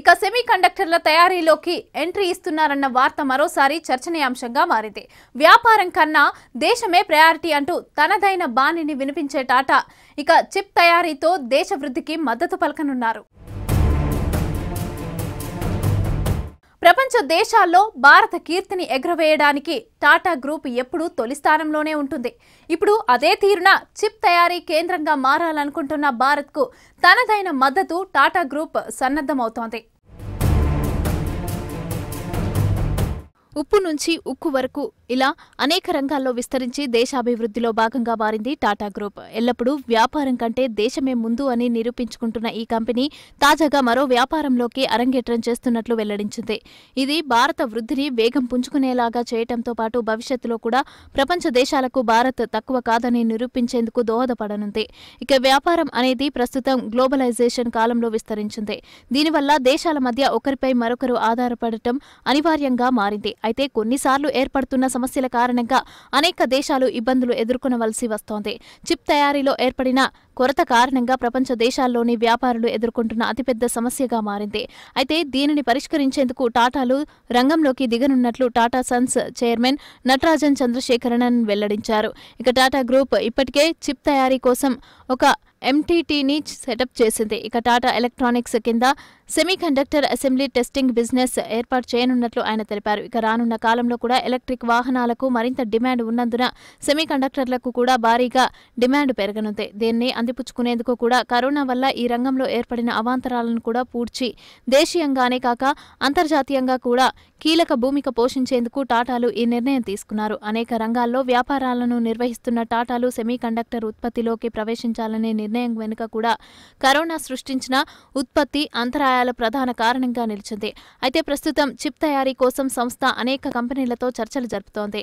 ఇక సెమీ కండక్టర్ల తయారీలోకి ఎంట్రీ ఇస్తున్నారన్న వార్త మరోసారి చర్చనీయాంశంగా మారింది వ్యాపారం కన్నా దేశమే ప్రయారిటీ అంటూ తనదైన బాణిని వినిపించే టాటా ఇక చిప్ తయారీతో దేశ వృద్ధికి మద్దతు పలకనున్నారు ప్రపంచ దేశాల్లో భారత కీర్తిని ఎగురవేయడానికి టాటా గ్రూప్ ఎప్పుడూ తొలి స్థానంలోనే ఉంటుంది ఇప్పుడు అదే తీరున చిప్ తయారీ కేంద్రంగా మారాలనుకుంటున్న భారత్కు తనదైన మద్దతు టాటా గ్రూప్ సన్నద్ధమవుతోంది ఉప్పు నుంచి ఉక్కు వరకు ఇలా అనేక రంగాల్లో విస్తరించి దేశాభివృద్ధిలో భాగంగా మారింది టాటా గ్రూప్ ఎల్లప్పుడూ వ్యాపారం కంటే దేశమే ముందు అని నిరూపించుకుంటున్న ఈ కంపెనీ తాజాగా మరో వ్యాపారంలోకి అరంగేట్రం చేస్తున్నట్లు వెల్లడించింది ఇది భారత వృద్ధిని వేగం పుంజుకునేలాగా చేయటంతో పాటు భవిష్యత్తులో కూడా ప్రపంచ దేశాలకు భారత్ తక్కువ కాదని నిరూపించేందుకు దోహదపడనుంది ఇక వ్యాపారం అనేది ప్రస్తుతం గ్లోబలైజేషన్ కాలంలో విస్తరించింది దీనివల్ల దేశాల మధ్య ఒకరిపై మరొకరు ఆధారపడటం అనివార్యంగా మారింది అయితే కొన్నిసార్లు ఏర్పడుతున్న సమస్యల కారణంగా అనేక దేశాలు ఇబ్బందులు ఎదుర్కొనవలసి వస్తోంది చిప్ తయారీలో ఏర్పడిన కొరత కారణంగా ప్రపంచ దేశాల్లోని వ్యాపారులు ఎదుర్కొంటున్న అతిపెద్ద సమస్యగా మారింది అయితే దీనిని పరిష్కరించేందుకు టాటాలు రంగంలోకి దిగనున్నట్లు టాటా సన్స్ చైర్మన్ నటరాజన్ చంద్రశేఖరన్ వెల్లడించారు ఇక టాటా గ్రూప్ ఇప్పటికే చిప్ తయారీ కోసం ఒక ఎంటీటీని సెటప్ చేసింది ఇక టాటా ఎలక్ట్రానిక్స్ కింద సెమీకండక్టర్ అసెంబ్లీ టెస్టింగ్ బిజినెస్ ఏర్పాటు చేయనున్నట్లు ఆయన తెలిపారు ఇక రానున్న కాలంలో కూడా ఎలక్ట్రిక్ వాహనాలకు మరింత డిమాండ్ ఉన్నందున సెమీకండక్టర్లకు కూడా భారీగా డిమాండ్ పెరగనుంది దీన్ని అందిపుచ్చుకునేందుకు కూడా కరోనా వల్ల ఈ రంగంలో ఏర్పడిన అవాంతరాలను కూడా పూడ్చి దేశీయంగానే కాక అంతర్జాతీయంగా కూడా కీలక భూమిక పోషించేందుకు టాటాలు ఈ నిర్ణయం తీసుకున్నారు అనేక రంగాల్లో వ్యాపారాలను నిర్వహిస్తున్న టాటాలు సెమీకండక్టర్ ఉత్పత్తిలోకి ప్రవేశించాలనే నిర్ణయం వెనుక కూడా కరోనా సృష్టించిన ఉత్పత్తి అంతరాయాలు ఆదాయాల ప్రధాన కారణంగా నిలిచింది అయితే ప్రస్తుతం చిప్ తయారీ కోసం సంస్థ అనేక కంపెనీలతో చర్చలు జరుపుతోంది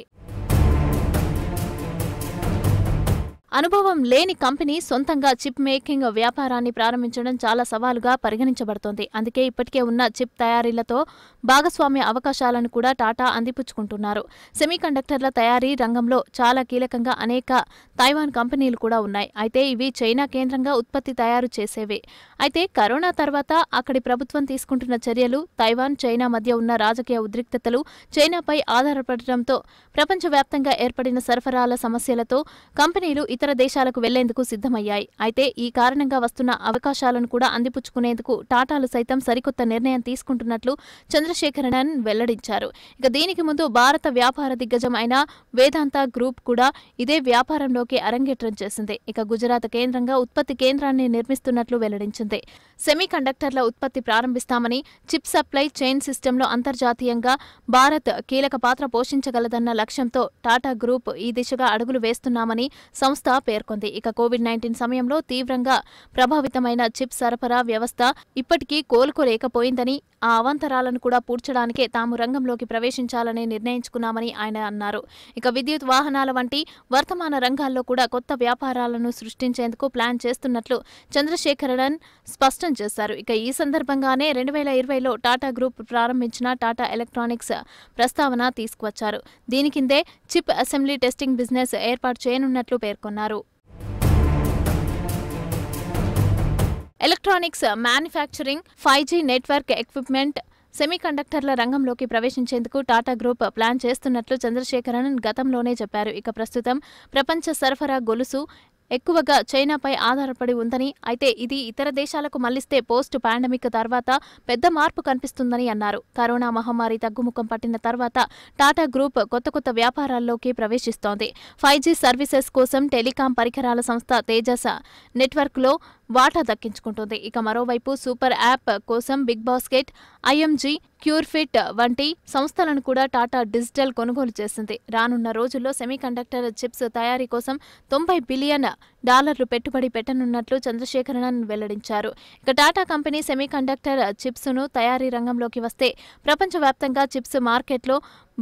అనుభవం లేని కంపెనీ సొంతంగా చిప్ మేకింగ్ వ్యాపారాన్ని ప్రారంభించడం చాలా సవాలుగా పరిగణించబడుతోంది అందుకే ఇప్పటికే ఉన్న చిప్ తయారీలతో భాగస్వామ్య అవకాశాలను కూడా టాటా అందిపుచ్చుకుంటున్నారు సెమీకండక్టర్ల తయారీ రంగంలో చాలా కీలకంగా అనేక తైవాన్ కంపెనీలు కూడా ఉన్నాయి అయితే ఇవి చైనా కేంద్రంగా ఉత్పత్తి తయారు చేసేవే అయితే కరోనా తర్వాత అక్కడి ప్రభుత్వం తీసుకుంటున్న చర్యలు తైవాన్ చైనా మధ్య ఉన్న రాజకీయ ఉద్రిక్తతలు చైనాపై ఆధారపడటంతో ప్రపంచవ్యాప్తంగా ఏర్పడిన సరఫరాల సమస్యలతో కంపెనీలు ఇతర దేశాలకు వెళ్లేందుకు సిద్ధమయ్యాయి అయితే ఈ కారణంగా వస్తున్న అవకాశాలను కూడా అందిపుచ్చుకునేందుకు టాటాలు సైతం సరికొత్త నిర్ణయం తీసుకుంటున్నట్లు చంద్రశేఖరన్ వెల్లడించారు ఇక దీనికి ముందు భారత వ్యాపార దిగ్గజం అయిన వేదాంత గ్రూప్ కూడా ఇదే వ్యాపారంలోకి అరంగేట్రం చేసింది ఇక గుజరాత్ కేంద్రంగా ఉత్పత్తి కేంద్రాన్ని నిర్మిస్తున్నట్లు వెల్లడించింది సెమీ కండక్టర్ల ఉత్పత్తి ప్రారంభిస్తామని చిప్ సప్లై చైన్ సిస్టంలో అంతర్జాతీయంగా భారత్ కీలక పాత్ర పోషించగలదన్న లక్ష్యంతో టాటా గ్రూప్ ఈ దిశగా అడుగులు వేస్తున్నామని సంస్థ సంస్థ పేర్కొంది ఇక కోవిడ్ నైన్టీన్ సమయంలో తీవ్రంగా ప్రభావితమైన చిప్ సరఫరా వ్యవస్థ ఇప్పటికీ కోలుకోలేకపోయిందని ఆ అవంతరాలను కూడా పూడ్చడానికే తాము రంగంలోకి ప్రవేశించాలని నిర్ణయించుకున్నామని ఆయన అన్నారు ఇక విద్యుత్ వాహనాల వంటి వర్తమాన రంగాల్లో కూడా కొత్త వ్యాపారాలను సృష్టించేందుకు ప్లాన్ చేస్తున్నట్లు చంద్రశేఖరన్ స్పష్టం చేశారు ఇక ఈ సందర్భంగానే రెండు వేల ఇరవైలో టాటా గ్రూప్ ప్రారంభించిన టాటా ఎలక్ట్రానిక్స్ ప్రస్తావన తీసుకువచ్చారు దీని కిందే చిప్ అసెంబ్లీ టెస్టింగ్ బిజినెస్ ఏర్పాటు చేయనున్నట్లు పేర్కొన్నారు అన్నారు electronics manufacturing five G network equipment సెమీకండక్టర్ల రంగంలోకి ప్రవేశించేందుకు టాటా గ్రూప్ ప్లాన్ చేస్తున్నట్లు చంద్రశేఖరన్ గతంలోనే చెప్పారు ఇక ప్రస్తుతం ప్రపంచ సరఫరా గొలుసు ఎక్కువగా చైనాపై ఆధారపడి ఉందని అయితే ఇది ఇతర దేశాలకు మళ్లిస్తే పోస్ట్ పాండమిక్ తర్వాత పెద్ద మార్పు కనిపిస్తుందని అన్నారు కరోనా మహమ్మారి తగ్గుముఖం పట్టిన తర్వాత టాటా గ్రూప్ కొత్త కొత్త వ్యాపారాల్లోకి ప్రవేశిస్తోంది ఫైవ్ జీ సర్వీసెస్ కోసం టెలికాం పరికరాల సంస్థ తేజస్ నెట్వర్క్లో వాటా దక్కించుకుంటుంది ఇక మరోవైపు సూపర్ యాప్ కోసం బిగ్ బాస్కెట్ ఐఎంజీ క్యూర్ఫిట్ వంటి సంస్థలను కూడా టాటా డిజిటల్ కొనుగోలు చేసింది రానున్న రోజుల్లో సెమీకండక్టర్ చిప్స్ తయారీ కోసం తొంభై బిలియన్ డాలర్లు పెట్టుబడి పెట్టనున్నట్లు చంద్రశేఖరన్ వెల్లడించారు ఇక టాటా కంపెనీ సెమీకండక్టర్ చిప్స్ను తయారీ రంగంలోకి వస్తే ప్రపంచవ్యాప్తంగా చిప్స్ మార్కెట్లో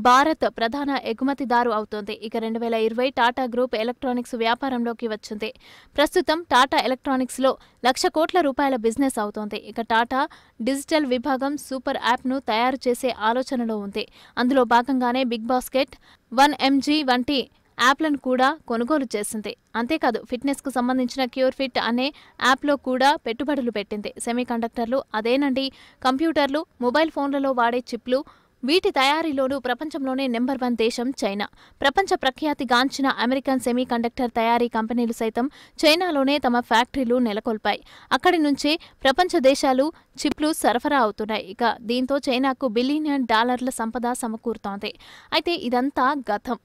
భారత్ ప్రధాన ఎగుమతిదారు అవుతోంది ఇక రెండు వేల ఇరవై టాటా గ్రూప్ ఎలక్ట్రానిక్స్ వ్యాపారంలోకి వచ్చింది ప్రస్తుతం టాటా ఎలక్ట్రానిక్స్లో లక్ష కోట్ల రూపాయల బిజినెస్ అవుతోంది ఇక టాటా డిజిటల్ విభాగం సూపర్ యాప్ను తయారు చేసే ఆలోచనలో ఉంది అందులో భాగంగానే బిగ్ బాస్కెట్ వన్ ఎంజీ వంటి యాప్లను కూడా కొనుగోలు చేసింది అంతేకాదు ఫిట్నెస్కు సంబంధించిన క్యూర్ ఫిట్ అనే యాప్లో కూడా పెట్టుబడులు పెట్టింది సెమీకండక్టర్లు అదేనండి కంప్యూటర్లు మొబైల్ ఫోన్లలో వాడే చిప్లు వీటి తయారీలోనూ ప్రపంచంలోనే నెంబర్ వన్ దేశం చైనా ప్రపంచ ప్రఖ్యాతిగాంచిన అమెరికన్ సెమీకండక్టర్ తయారీ కంపెనీలు సైతం చైనాలోనే తమ ఫ్యాక్టరీలు నెలకొల్పాయి అక్కడి నుంచే ప్రపంచ దేశాలు చిప్లు సరఫరా అవుతున్నాయి ఇక దీంతో చైనాకు బిలియన్ డాలర్ల సంపద సమకూరుతోంది అయితే ఇదంతా గతం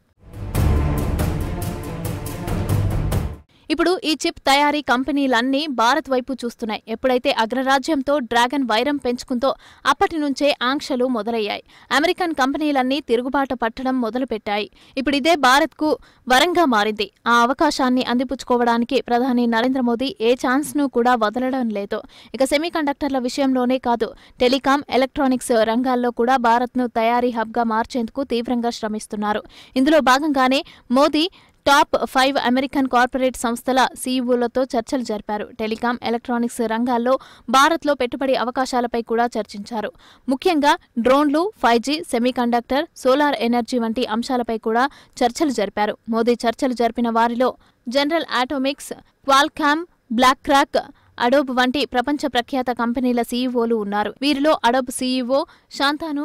ఇప్పుడు ఈ చిప్ తయారీ కంపెనీలన్నీ భారత్ వైపు చూస్తున్నాయి ఎప్పుడైతే అగ్రరాజ్యంతో డ్రాగన్ వైరం పెంచుకుందో అప్పటి నుంచే ఆంక్షలు మొదలయ్యాయి అమెరికన్ కంపెనీలన్నీ తిరుగుబాటు పట్టడం మొదలుపెట్టాయి ఇప్పుడు ఇదే భారత్కు వరంగా మారింది ఆ అవకాశాన్ని అందిపుచ్చుకోవడానికి ప్రధాని నరేంద్ర మోదీ ఏ ఛాన్స్ను కూడా వదలడం లేదు ఇక సెమీకండక్టర్ల విషయంలోనే కాదు టెలికాం ఎలక్ట్రానిక్స్ రంగాల్లో కూడా భారత్ను తయారీ హబ్గా మార్చేందుకు తీవ్రంగా శ్రమిస్తున్నారు ఇందులో భాగంగానే Modi top five American corporate సంస్థల సీఈఓలతో చర్చలు జరిపారు టెలికాం ఎలక్ట్రానిక్స్ రంగాల్లో భారత్లో పెట్టుబడి అవకాశాలపై కూడా చర్చించారు ముఖ్యంగా డ్రోన్లు five G semiconductor solar energy వంటి అంశాలపై కూడా చర్చలు జరిపారు మోదీ చర్చలు జరిపిన వారిలో General Atomics Qualcomm BlackRock Adobe వంటి ప్రపంచ ప్రఖ్యాత కంపెనీల సీఈఓలు ఉన్నారు వీరిలో Adobe CEO Shantanu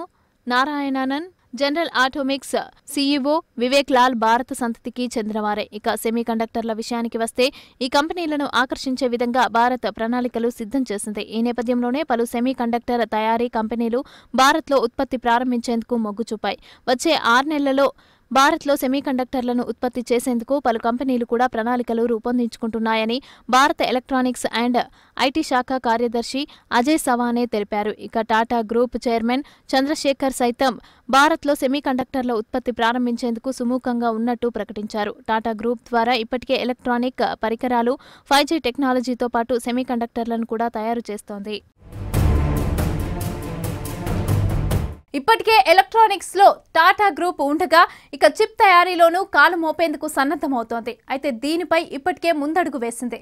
Narayen General Atomics CEO Vivek Lal భారత సంతతికి చెందినవారే ఇక సెమీకండక్టర్ల విషయానికి వస్తే ఈ కంపెనీలను ఆకర్షించే విధంగా భారత్ ప్రణాళికలు సిద్ధం చేసింది ఈ నేపథ్యంలోనే పలు సెమీకండక్టర్ తయారీ కంపెనీలు భారత్లో ఉత్పత్తి ప్రారంభించేందుకు మొగ్గు చూపాయి వచ్చే ఆరు నెలల్లో భారత్లో సెమీకండక్టర్లను ఉత్పత్తి చేసేందుకు పలు కంపెనీలు కూడా ప్రణాళికలు రూపొందించుకుంటున్నాయని భారత ఎలక్ట్రానిక్స్ అండ్ ఐటీ శాఖ కార్యదర్శి అజయ్ సవానే తెలిపారు ఇక టాటా గ్రూప్ చైర్మన్ చంద్రశేఖర్ సైతం భారత్లో సెమీకండక్టర్ల ఉత్పత్తి ప్రారంభించేందుకు సుముఖంగా ఉన్నట్టు ప్రకటించారు టాటా గ్రూప్ ద్వారా ఇప్పటికే ఎలక్ట్రానిక్ పరికరాలు ఫైవ్ జీ టెక్నాలజీతో పాటు సెమీకండక్టర్లను కూడా తయారు చేస్తోంది ఇప్పటికే ఎలక్ట్రానిక్స్ లో టాటా గ్రూప్ ఉండగా ఇక చిప్ తయారీలోనూ కాలు మోపేందుకు సన్నద్ధమవుతోంది అయితే దీనిపై ఇప్పటికే ముందడుగు వేసింది